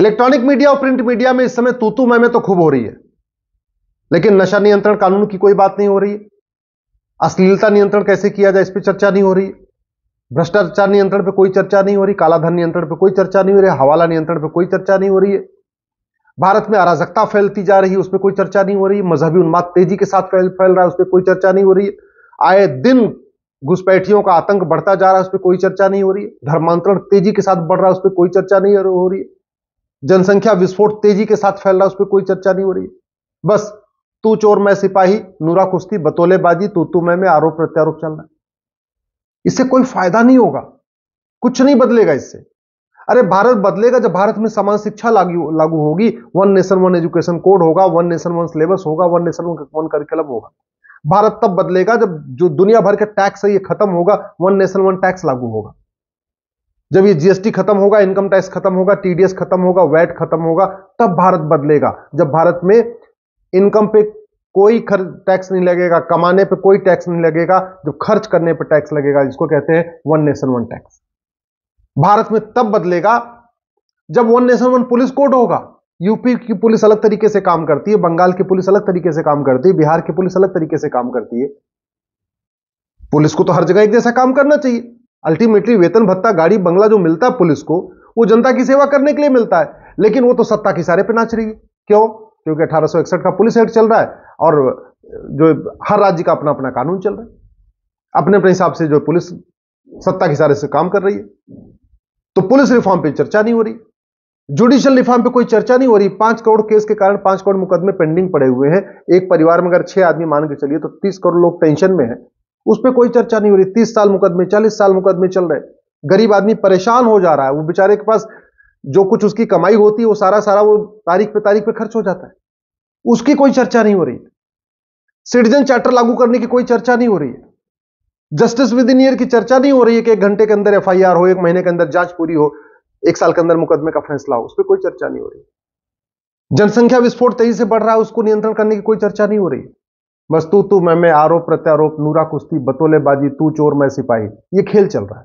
electronic media और print media में इस समय तूतू मैं तो खूब हो रही है लेकिन नशा नियंत्रण कानून की कोई बात नहीं हो रही है अश्लीलता नियंत्रण कैसे किया जाए इस पर चर्चा नहीं हो रही है भ्रष्टाचार नियंत्रण पर कोई चर्चा नहीं हो रही कालाधन नियंत्रण पर कोई चर्चा नहीं हो रही हवाला नियंत्रण पर कोई चर्चा नहीं हो रही है भारत में अराजकता फैलती जा रही है उस पर कोई चर्चा नहीं हो रही मजहबी उन्माद तेजी के साथ फैल फैल रहा है उस पर कोई चर्चा नहीं हो रही आए दिन घुसपैठियों का आतंक बढ़ता जा रहा है उस पर कोई चर्चा नहीं हो रही धर्मांतरण तेजी के साथ बढ़ रहा है उस पर कोई चर्चा नहीं हो रही है जनसंख्या विस्फोट तेजी के साथ फैल रहा है उस पर कोई चर्चा नहीं हो रही बस तू चोर मैं सिपाही नूरा कुश्ती बतोलेबाजी तू तू मैं में आरोप प्रत्यारोप चल रहा है इससे कोई फायदा नहीं होगा कुछ नहीं बदलेगा इससे अरे भारत बदलेगा जब भारत में समान शिक्षा लागू लागू होगी one nation one education code होगा वन नेशन वन सिलेबस होगा वन नेशन वन करिकुलम होगा भारत तब बदलेगा जब जो दुनिया भर के टैक्स है ये खत्म होगा वन नेशन वन टैक्स लागू होगा जब ये जीएसटी खत्म होगा इनकम टैक्स खत्म होगा टीडीएस खत्म होगा वैट खत्म होगा तब भारत बदलेगा जब भारत में इनकम पे कोई टैक्स नहीं लगेगा कमाने पे कोई टैक्स नहीं लगेगा जब खर्च करने पे टैक्स लगेगा जिसको कहते हैं one nation one tax Bharat में तब बदलेगा जब one nation one police code होगा यूपी की पुलिस अलग तरीके से काम करती है बंगाल की पुलिस अलग तरीके से काम करती है बिहार की पुलिस अलग तरीके से काम करती है पुलिस को तो हर जगह एक जैसा काम करना चाहिए अल्टीमेटली वेतन भत्ता गाड़ी बंगला जो मिलता है पुलिस को वो जनता की सेवा करने के लिए मिलता है लेकिन वो तो सत्ता की सारे पे नाच रही है क्यों क्योंकि अठारह का पुलिस एक्ट चल रहा है और जो हर राज्य का अपना अपना कानून चल रहा है अपने अपने हिसाब से जो पुलिस सत्ता के सारे से काम कर रही है तो पुलिस रिफॉर्म पे चर्चा नहीं हो रही जुडिशियल रिफॉर्म पे कोई चर्चा नहीं हो रही पांच करोड़ केस के कारण पांच करोड़ मुकदमे पेंडिंग पड़े हुए हैं एक परिवार में अगर छह आदमी मान के चलिए तो तीस करोड़ लोग टेंशन में हैं उस पर कोई चर्चा नहीं हो रही तीस साल मुकदमे चालीस साल मुकदमे चल रहे गरीब आदमी परेशान हो जा रहा है वो बेचारे के पास जो कुछ उसकी कमाई होती है वो सारा सारा वो तारीख पे तारीख पे खर्च हो जाता है उसकी कोई चर्चा नहीं हो रही सिटीजन चार्टर लागू करने की कोई चर्चा नहीं हो रही है जस्टिस विद इन ईयर की चर्चा नहीं हो रही है कि एक घंटे के अंदर एफ हो एक महीने के अंदर जांच पूरी हो एक साल के अंदर मुकदमे का फैसला हो उस पर कोई चर्चा नहीं हो रही जनसंख्या विस्फोट तेजी से बढ़ रहा है उसको नियंत्रण करने की कोई चर्चा नहीं हो रही है बस तू तू मैं मैं आरोप प्रत्यारोप नूरा कुश्ती बतोलेबाजी तू चोर मैं सिपाही ये खेल चल रहा है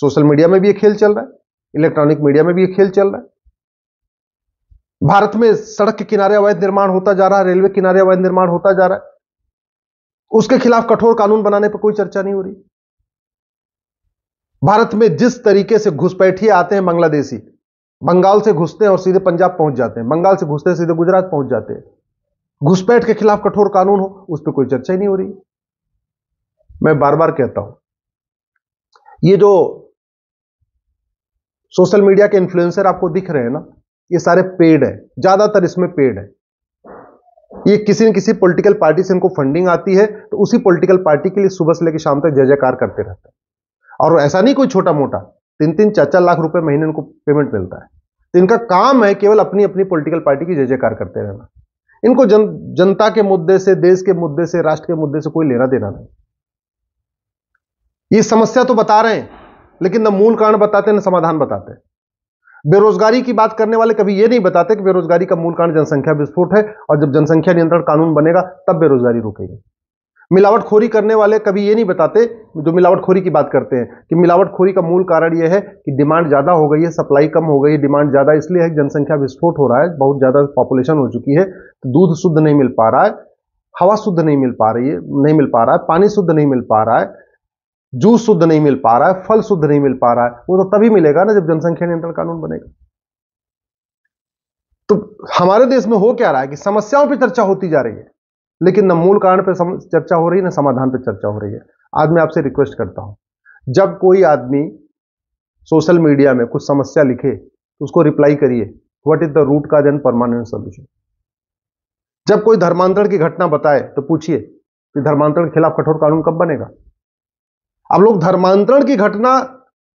सोशल मीडिया में भी ये खेल चल रहा है इलेक्ट्रॉनिक मीडिया में भी ये खेल चल रहा है भारत में सड़क के किनारे अवैध निर्माण होता जा रहा है रेलवे किनारे अवैध निर्माण होता जा रहा है उसके खिलाफ कठोर कानून बनाने पर कोई चर्चा नहीं हो रही भारत में जिस तरीके से घुसपैठिए आते हैं बांग्लादेशी बंगाल से घुसते हैं और सीधे पंजाब पहुंच जाते हैं बंगाल से घुसते सीधे गुजरात पहुंच जाते हैं घुसपैठ के खिलाफ कठोर कानून हो उस पर कोई चर्चा ही नहीं हो रही मैं बार बार कहता हूं ये जो सोशल मीडिया के इन्फ्लुएंसर आपको दिख रहे हैं ना ये सारे पेड है ज्यादातर इसमें पेड है ये किसी न किसी पॉलिटिकल पार्टी से इनको फंडिंग आती है तो उसी पॉलिटिकल पार्टी के लिए सुबह से लेकर शाम तक जय जयकार करते रहते हैं और ऐसा नहीं कोई छोटा मोटा तीन तीन चार चार लाख रुपए महीने इनको पेमेंट मिलता है तो इनका काम है केवल अपनी अपनी पॉलिटिकल पार्टी की जय जयकार करते रहना इनको जन जनता के मुद्दे से देश के मुद्दे से राष्ट्र के मुद्दे से कोई लेना देना नहीं ये समस्या तो बता रहे हैं लेकिन न मूल कारण बताते न समाधान बताते बेरोजगारी की बात करने वाले कभी ये नहीं बताते कि बेरोजगारी का मूल कारण जनसंख्या विस्फोट है और जब जनसंख्या नियंत्रण कानून बनेगा तब बेरोजगारी रुकेगी मिलावटखोरी करने वाले कभी ये नहीं बताते जो मिलावटखोरी की बात करते हैं कि मिलावटखोरी का मूल कारण यह है कि डिमांड ज़्यादा हो गई है सप्लाई कम हो गई है डिमांड ज़्यादा इसलिए है जनसंख्या विस्फोट हो रहा है बहुत ज़्यादा पॉपुलेशन हो चुकी है तो दूध शुद्ध नहीं मिल पा रहा है हवा शुद्ध नहीं मिल पा रही है नहीं मिल पा रहा है पानी शुद्ध नहीं मिल पा रहा है जूस शुद्ध नहीं मिल पा रहा है फल शुद्ध नहीं मिल पा रहा है वो तो तभी मिलेगा ना जब जनसंख्या नियंत्रण कानून बनेगा तो हमारे देश में हो क्या रहा है कि समस्याओं पर चर्चा होती जा रही है लेकिन न मूल कारण पर चर्चा हो रही है न समाधान पर चर्चा हो रही है आज मैं आपसे रिक्वेस्ट करता हूं जब कोई आदमी सोशल मीडिया में कुछ समस्या लिखे तो उसको रिप्लाई करिए what is the root cause and permanent solution जब कोई धर्मांतरण की घटना बताए तो पूछिए कि धर्मांतरण के खिलाफ कठोर कानून कब बनेगा अब लोग धर्मांतरण की घटना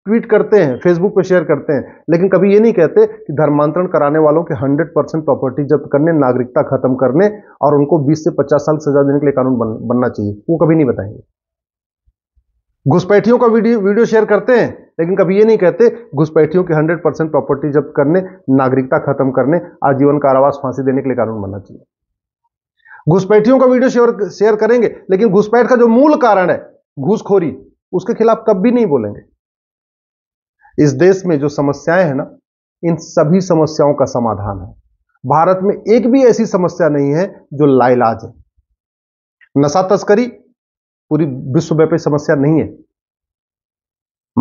ट्वीट करते हैं फेसबुक पर शेयर करते हैं लेकिन कभी ये नहीं कहते कि धर्मांतरण कराने वालों के 100 परसेंट प्रॉपर्टी जब्त करने नागरिकता खत्म करने और उनको 20 से 50 साल सजा देने के लिए कानून बन, बनना चाहिए वो कभी नहीं बताएंगे घुसपैठियों का वीडियो वीडियो शेयर करते हैं लेकिन कभी ये नहीं कहते घुसपैठियों के हंड्रेड परसेंट प्रॉपर्टी जब्त करने नागरिकता खत्म करने आजीवन कारावास फांसी देने के लिए कानून बनना चाहिए घुसपैठियों का वीडियो शेयर शेयर करेंगे लेकिन घुसपैठ का जो मूल कारण है घूसखोरी उसके खिलाफ कभी नहीं बोलेंगे इस देश में जो समस्याएं हैं ना इन सभी समस्याओं का समाधान है भारत में एक भी ऐसी समस्या नहीं है जो लाइलाज है नशा तस्करी पूरी विश्वव्यापी समस्या नहीं है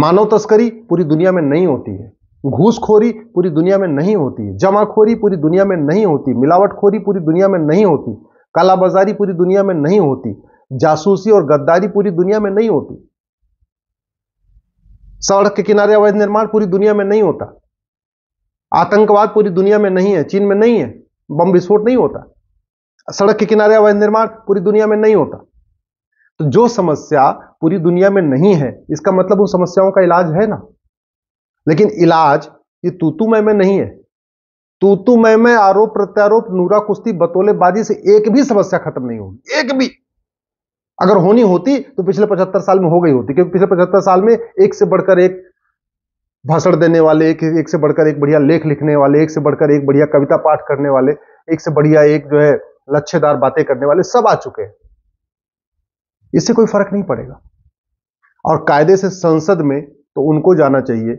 मानव तस्करी पूरी दुनिया में नहीं होती है घूसखोरी पूरी दुनिया में नहीं होती है जमाखोरी पूरी दुनिया में नहीं होती मिलावटखोरी पूरी दुनिया में नहीं होती कालाबाजारी पूरी दुनिया में नहीं होती जासूसी और गद्दारी पूरी दुनिया में नहीं होती सड़क के किनारे अवैध निर्माण पूरी दुनिया में नहीं होता आतंकवाद पूरी दुनिया में नहीं है चीन में नहीं है बम विस्फोट नहीं होता सड़क के किनारे अवैध निर्माण पूरी दुनिया में नहीं होता तो जो समस्या पूरी दुनिया में नहीं है इसका मतलब उन समस्याओं का इलाज है ना लेकिन इलाज ये तूतुमय में नहीं है तूतूमय में आरोप प्रत्यारोप नूरा कुश्ती बतोलेबाजी से एक भी समस्या खत्म नहीं होगी एक भी अगर होनी होती तो पिछले पचहत्तर साल में हो गई होती क्योंकि पिछले पचहत्तर साल में एक से बढ़कर एक भाषण देने वाले एक एक से बढ़कर एक बढ़िया लेख लिखने वाले एक से बढ़कर एक बढ़िया कविता पाठ करने वाले एक से बढ़िया एक जो है लच्छेदार बातें करने वाले सब आ चुके हैं इससे कोई फर्क नहीं पड़ेगा और कायदे से संसद में तो उनको जाना चाहिए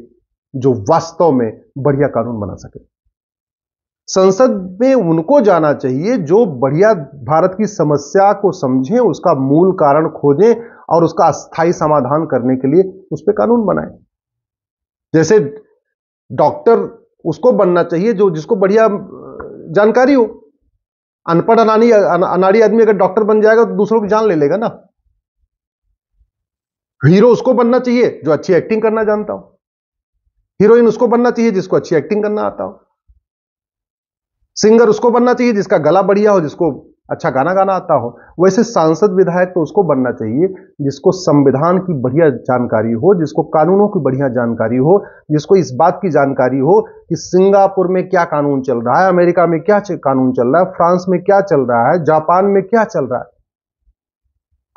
जो वास्तव में बढ़िया कानून बना सके संसद में उनको जाना चाहिए जो बढ़िया भारत की समस्या को समझें उसका मूल कारण खोजें और उसका अस्थायी समाधान करने के लिए उस पर कानून बनाए जैसे डॉक्टर उसको बनना चाहिए जो जिसको बढ़िया जानकारी हो अनपढ़ अनानी अनाड़ी आदमी अगर डॉक्टर बन जाएगा तो दूसरों की जान ले लेगा ना हीरो उसको बनना चाहिए जो अच्छी एक्टिंग करना जानता हो हीरोइन उसको बनना चाहिए जिसको अच्छी एक्टिंग करना आता हो सिंगर उसको बनना चाहिए जिसका गला बढ़िया हो जिसको अच्छा गाना गाना आता हो वैसे सांसद विधायक तो उसको बनना चाहिए जिसको संविधान की बढ़िया जानकारी हो जिसको कानूनों की बढ़िया जानकारी हो जिसको इस बात की जानकारी हो कि सिंगापुर में क्या कानून चल रहा है अमेरिका में क्या कानून चल रहा है फ्रांस में क्या चल रहा है जापान में क्या चल रहा है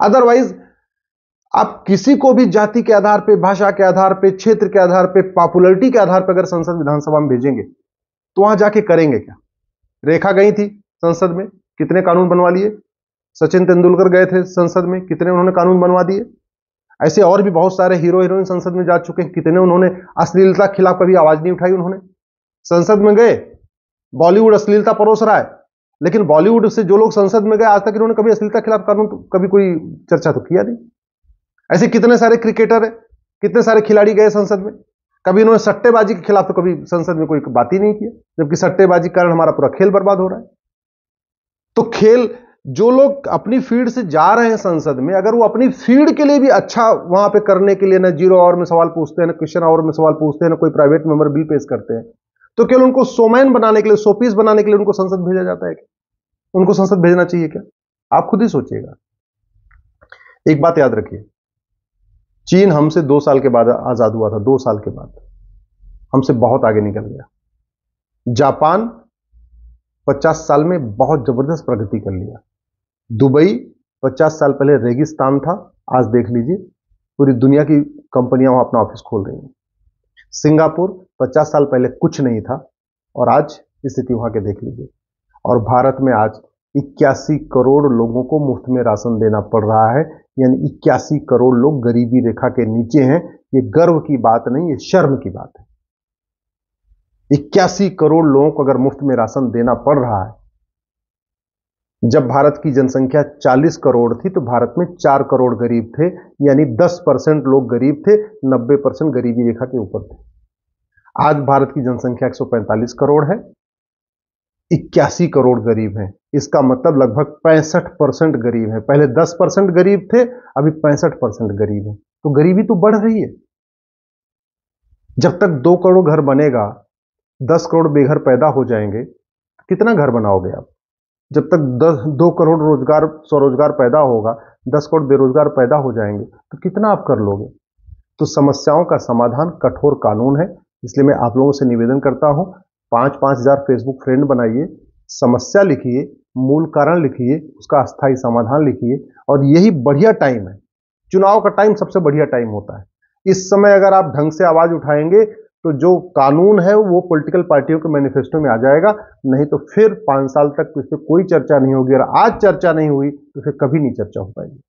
अदरवाइज आप किसी को भी जाति के आधार पर भाषा के आधार पर क्षेत्र के आधार पर पॉपुलरिटी के आधार पर अगर संसद विधानसभा में भेजेंगे तो वहां जाके करेंगे क्या रेखा गई थी संसद में कितने कानून बनवा लिए सचिन तेंदुलकर गए थे संसद में कितने उन्होंने कानून बनवा दिए ऐसे और भी बहुत सारे हीरो हीरोइन संसद में जा चुके हैं कितने उन्होंने अश्लीलता के खिलाफ कभी आवाज नहीं उठाई उन्होंने संसद में गए बॉलीवुड अश्लीलता परोस रहा है लेकिन बॉलीवुड से जो लोग संसद में गए आज तक इन्होंने कभी अश्लीलता के खिलाफ कानून तो कभी कोई चर्चा तो किया नहीं ऐसे कितने सारे क्रिकेटर है कितने सारे खिलाड़ी गए संसद में कभी उन्होंने सट्टेबाजी के खिलाफ तो कभी संसद में कोई बात ही नहीं किया जबकि सट्टेबाजी कारण हमारा पूरा खेल बर्बाद हो रहा है तो खेल जो लोग अपनी फील्ड से जा रहे हैं संसद में अगर वो अपनी फील्ड के लिए भी अच्छा वहां पे करने के लिए ना जीरो आवर में सवाल पूछते हैं ना क्वेश्चन आवर में सवाल पूछते हैं ना कोई प्राइवेट मेंबर बिल पेश करते हैं तो केवल उनको सोमैन बनाने के लिए सोपीस बनाने के लिए उनको संसद भेजा जाता है क्या उनको संसद भेजना चाहिए क्या आप खुद ही सोचिएगा एक बात याद रखिए चीन हमसे दो साल के बाद आजाद हुआ था दो साल के बाद हमसे बहुत आगे निकल गया जापान 50 साल में बहुत जबरदस्त प्रगति कर लिया दुबई 50 साल पहले रेगिस्तान था आज देख लीजिए पूरी दुनिया की कंपनियां वहां अपना ऑफिस खोल रही हैं सिंगापुर 50 साल पहले कुछ नहीं था और आज स्थिति वहां के देख लीजिए और भारत में आज इक्यासी करोड़ लोगों को मुफ्त में राशन देना पड़ रहा है यानी इक्यासी करोड़ लोग गरीबी रेखा के नीचे हैं ये गर्व की बात नहीं ये शर्म की बात है इक्यासी करोड़ लोगों को अगर मुफ्त में राशन देना पड़ रहा है जब भारत की जनसंख्या 40 करोड़ थी तो भारत में 4 करोड़ गरीब थे यानी 10 परसेंट लोग गरीब थे 90 परसेंट गरीबी रेखा के ऊपर थे आज भारत की जनसंख्या 145 करोड़ है इक्यासी करोड़ गरीब हैं इसका मतलब लगभग पैंसठ परसेंट गरीब है पहले दस परसेंट गरीब थे अभी पैंसठ परसेंट गरीब है तो गरीबी तो बढ़ रही है जब तक दो करोड़ घर बनेगा दस करोड़ बेघर पैदा हो जाएंगे कितना घर बनाओगे आप जब तक दस दो करोड़ रोजगार स्वरोजगार पैदा होगा दस करोड़ बेरोजगार पैदा हो जाएंगे तो कितना आप कर लोगे तो समस्याओं का समाधान कठोर कानून है इसलिए मैं आप लोगों से निवेदन करता हूं पांच पांच हज़ार फेसबुक फ्रेंड बनाइए समस्या लिखिए मूल कारण लिखिए उसका अस्थाई समाधान लिखिए और यही बढ़िया टाइम है चुनाव का टाइम सबसे बढ़िया टाइम होता है इस समय अगर आप ढंग से आवाज उठाएंगे तो जो कानून है वो पॉलिटिकल पार्टियों के मैनिफेस्टो में आ जाएगा नहीं तो फिर पाँच साल तक इस पर कोई चर्चा नहीं होगी और आज चर्चा नहीं हुई तो फिर कभी नहीं चर्चा हो पाएगी